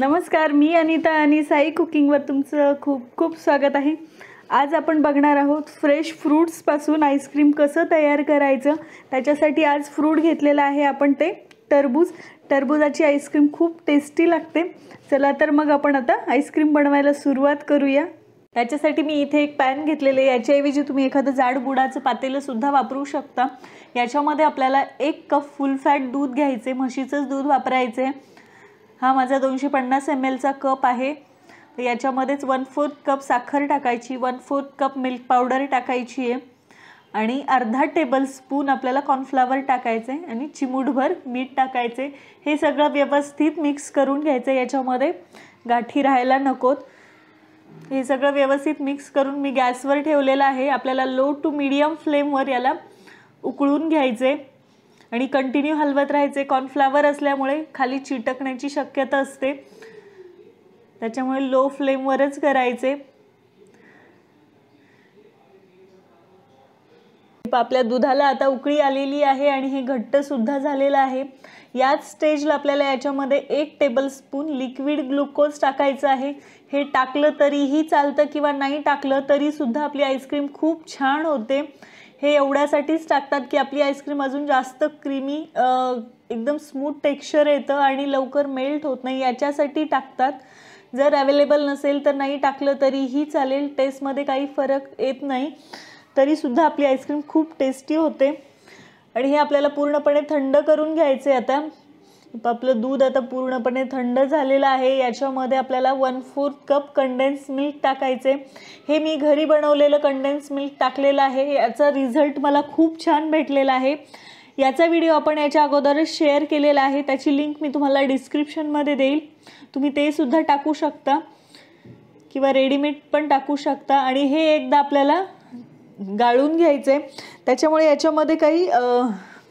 नमस्कार मी अनिता आणि साई कुकिंगवर तुमचं खूप खूप स्वागत आहे आज आपण बघणार आहोत फ्रेश फ्रूट्सपासून आईस्क्रीम कसं तयार करायचं त्याच्यासाठी आज फ्रूट घेतलेलं आहे आपण ते टरबूज टरबूजाची आईस्क्रीम खूप टेस्टी लागते चला तर मग आपण आता आईस्क्रीम बनवायला सुरुवात करूया त्याच्यासाठी मी इथे एक पॅन घेतलेले याच्याऐवजी तुम्ही एखादं जाड बुडाचं पातेलंसुद्धा वापरू शकता याच्यामध्ये आपल्याला एक कप फुल फॅट दूध घ्यायचे म्हशीचंच दूध वापरायचं हा माझा दोनशे पन्नास एम एलचा कप आहे तर याच्यामध्येच वन फोर्थ कप साखर टाकायची one fourth cup milk powder टाकायची आहे आणि अर्धा टेबलस्पून आपल्याला कॉर्नफ्लावर टाकायचे आणि चिमूटभर मीठ टाकायचे हे सगळं व्यवस्थित मिक्स करून घ्यायचं याच्यामध्ये गाठी राहायला नकोत हे सगळं व्यवस्थित मिक्स करून मी गॅसवर ठेवलेलं आहे आपल्याला लो टू मीडियम फ्लेमवर याला उकळून घ्यायचे आणि कंटिन्यू हलवत राहायचे कॉर्नफ्लावर असल्यामुळे खाली चिटकण्याची शक्यता असते त्याच्यामुळे लो फ्लेमवरच करायचे आपल्या दुधाला आता उकळी आलेली आहे आणि हे घट्ट सुद्धा झालेलं आहे याच स्टेजला आपल्याला याच्यामध्ये एक टेबलस्पून लिक्विड ग्लुकोज टाकायचं आहे हे टाकलं तरीही चालतं किंवा नाही टाकलं तरी सुद्धा आपली आईस्क्रीम खूप छान होते हे एवढ्यासाठीच टाकतात की आपली आईस्क्रीम अजून जास्त क्रीमी एकदम स्मूथ टेक्स्चर येतं आणि लवकर मेल्ट होत नाही याच्यासाठी टाकतात जर अवेलेबल नसेल तर नाही टाकलं तरीही चालेल टेस्टमध्ये काही फरक येत नाही तरीसुद्धा आपली आईस्क्रीम खूप टेस्टी होते आणि हे आपल्याला पूर्णपणे थंड करून घ्यायचे आता आपलं दूध आता पूर्णपणे थंड झालेलं आहे याच्यामध्ये आपल्याला one fourth cup condense milk टाकायचे हे मी घरी बनवलेलं कंडेन्स मिल्क टाकलेलं आहे याचा रिझल्ट मला खूप छान भेटलेला आहे याचा व्हिडिओ आपण याच्या अगोदरच शेअर केलेला आहे त्याची लिंक मी तुम्हाला डिस्क्रिप्शनमध्ये देईल तुम्ही ते सुद्धा टाकू शकता किंवा रेडीमेड पण टाकू शकता आणि हे एकदा आपल्याला गाळून घ्यायचे त्याच्यामुळे याच्यामध्ये काही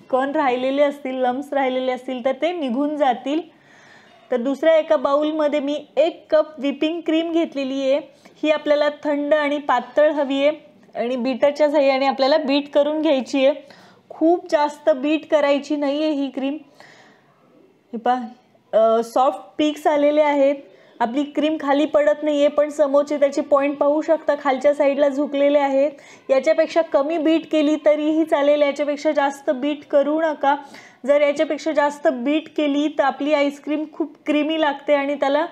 कण राहिलेले असतील लम्स राहिलेले असतील तर ते निघून जातील तर दुसऱ्या एका बाउलमध्ये मी एक कप व्हिपिंग क्रीम घेतलेली आहे ही आपल्याला थंड आणि पातळ हवी आहे आणि बीटरच्या सहाय्याने आपल्याला बीट करून घ्यायची आहे खूप जास्त बीट करायची नाही आहे ही क्रीम हे पा सॉफ्ट पीक्स आलेले आहेत आपली क्रीम खाली पडत नाही आहे पण समोरचे त्याचे पॉईंट पाहू शकता खालच्या साईडला झुकलेले आहेत याच्यापेक्षा कमी बीट केली तरीही चालेल याच्यापेक्षा जास्त बीट करू नका जर याच्यापेक्षा जास्त बीट केली तर आपली आईस्क्रीम खूप क्रीमी लागते आणि त्याला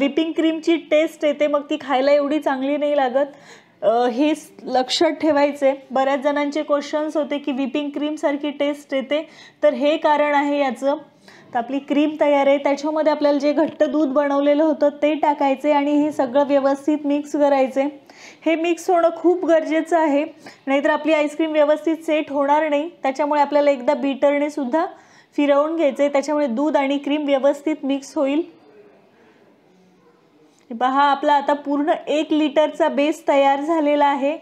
विपिंग क्रीमची टेस्ट येते मग ती खायला एवढी चांगली नाही लागत हे लक्षात ठेवायचे बऱ्याच जणांचे क्वेश्चन्स होते की व्हिपिंग क्रीमसारखी टेस्ट येते तर हे कारण आहे याचं तर आपली क्रीम तयार आहे त्याच्यामध्ये आपल्याला जे घट्ट दूध बनवलेलं होतं ते टाकायचे आणि हे सगळं व्यवस्थित मिक्स करायचे हे मिक्स होणं खूप गरजेचं आहे नाहीतर आपली आईस्क्रीम व्यवस्थित सेट होणार नाही त्याच्यामुळे आपल्याला एकदा बीटरने सुद्धा फिरवून घ्यायचे त्याच्यामुळे दूध आणि क्रीम व्यवस्थित मिक्स होईल पहा आपला आता पूर्ण एक लिटरचा बेस तयार झालेला आहे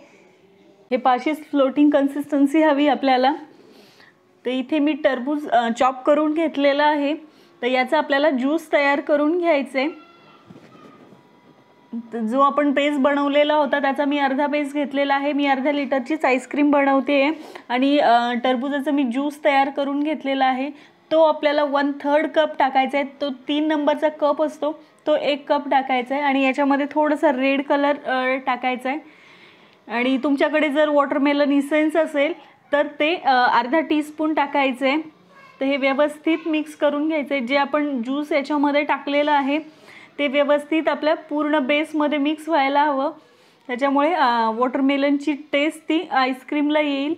हे पाशीच फ्लोटिंग कन्सिस्टन्सी हवी आपल्याला तर इथे मी टरबूज चॉप करून घेतलेला आहे तर याचा आपल्याला ज्यूस तयार करून घ्यायचं आहे जो आपण पेज बनवलेला होता त्याचा मी अर्धा पेज घेतलेला आहे मी अर्ध्या लिटरचीच आईस्क्रीम बनवते आहे आणि टरबुजाचा मी ज्यूस तयार करून घेतलेला आहे तो आपल्याला वन थर्ड कप टाकायचा आहे तो तीन नंबरचा कप असतो तो एक कप टाकायचा आहे आणि याच्यामध्ये थोडंसं रेड कलर टाकायचा आहे आणि तुमच्याकडे जर वॉटरमेलन इसेन्स असेल तर ते अर्धा टीस्पून टाकायचे तर हे व्यवस्थित मिक्स करून घ्यायचे जे आपण ज्यूस याच्यामध्ये टाकलेलं आहे ते व्यवस्थित आपल्या पूर्ण बेसमध्ये मिक्स व्हायला हवं त्याच्यामुळे वॉटरमेलनची टेस्ट ती आईस्क्रीमला येईल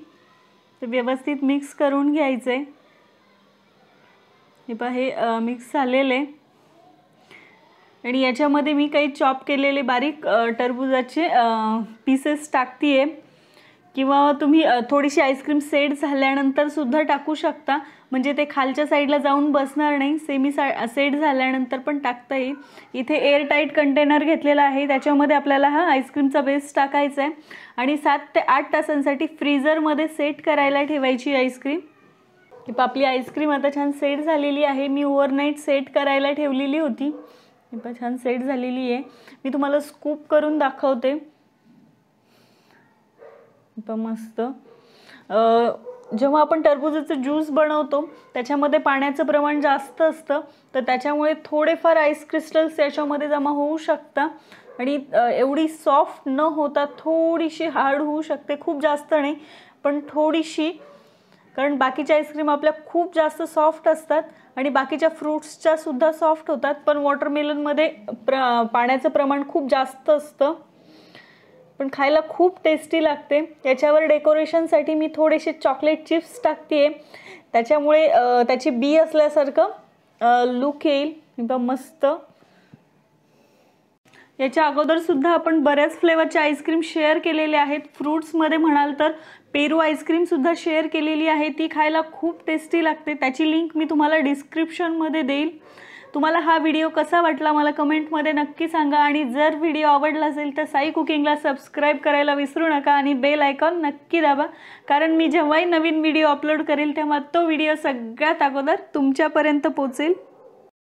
तर व्यवस्थित मिक्स करून घ्यायचे हे पहा हे मिक्स झालेले आणि याच्यामध्ये मी काही चॉप केलेले बारीक टरबुजाचे पीसेस टाकते आहे किंवा तुम्ही थोडीशी आईस्क्रीम सेट झाल्यानंतर सुद्धा टाकू शकता म्हणजे ते खालच्या साईडला जाऊन बसणार नाही सेमी सा सेट झाल्यानंतर पण टाकता येईल इथे एअरटाईट कंटेनर घेतलेला आहे त्याच्यामध्ये आपल्याला हा आईस्क्रीमचा बेस टाकायचा आहे आणि सात ते आठ तासांसाठी फ्रीजरमध्ये सेट करायला ठेवायची आईस्क्रीम की आपली आईस्क्रीम आता छान सेट झालेली आहे मी ओव्हरनाईट सेट करायला ठेवलेली होती छान सेट झालेली आहे मी तुम्हाला स्कूप करून दाखवते एकदम मस्त जेव्हा आपण टरबुजाचं ज्यूस बनवतो त्याच्यामध्ये पाण्याचं प्रमाण जास्त असतं तर त्याच्यामुळे थोडेफार आईस क्रिस्टल्स याच्यामध्ये जमा होऊ शकतात आणि एवढी सॉफ्ट न होता थोडीशी हार्ड होऊ शकते खूप जास्त नाही पण थोडीशी कारण बाकीच्या आईस्क्रीम आपल्या खूप जास्त सॉफ्ट असतात आणि बाकीच्या फ्रूट्सच्या सुद्धा सॉफ्ट होतात पण वॉटरमेलनमध्ये प्र पाण्याचं प्रमाण खूप जास्त असतं पण खायला खूप टेस्टी लागते याच्यावर डेकोरेशनसाठी मी थोडेसे चॉकलेट चिप्स टाकते आहे त्याच्यामुळे त्याची बी असल्यासारखं लूक येईल एकदम मस्त याच्या अगोदरसुद्धा आपण बऱ्याच फ्लेवरचे आईस्क्रीम शेअर केलेले आहेत फ्रूट्समध्ये म्हणाल तर पेरू आईस्क्रीमसुद्धा शेअर केलेली आहे ती खायला खूप टेस्टी लागते त्याची लिंक मी तुम्हाला डिस्क्रिप्शनमध्ये देईल तुम्हाला हा व्हिडिओ कसा वाटला मला कमेंटमध्ये नक्की सांगा आणि जर व्हिडिओ आवडला असेल तर साई कुकिंगला सबस्क्राईब करायला विसरू नका आणि बेल आयकॉन नक्की दाबा कारण मी जेव्हाही नवीन व्हिडिओ अपलोड करेल तेव्हा तो व्हिडिओ सगळ्यात अगोदर तुमच्यापर्यंत पोचेल